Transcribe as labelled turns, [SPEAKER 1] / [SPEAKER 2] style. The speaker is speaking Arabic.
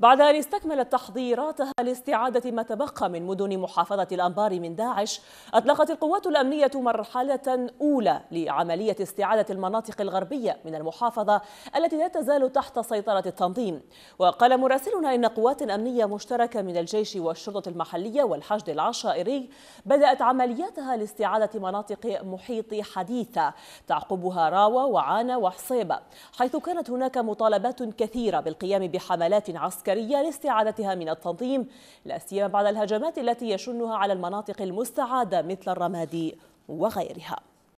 [SPEAKER 1] بعد أن استكملت تحضيراتها لاستعادة ما تبقى من مدن محافظة الأنبار من داعش أطلقت القوات الأمنية مرحلة أولى لعملية استعادة المناطق الغربية من المحافظة التي لا تزال تحت سيطرة التنظيم وقال مراسلنا إن قوات أمنية مشتركة من الجيش والشرطة المحلية والحشد العشائري بدأت عملياتها لاستعادة مناطق محيط حديثة تعقبها راوة وعانة وحصيبة حيث كانت هناك مطالبات كثيرة بالقيام بحملات عسكرية العسكريه لاستعادتها من التنظيم لا سيما بعد الهجمات التي يشنها على المناطق المستعادة مثل الرمادي وغيرها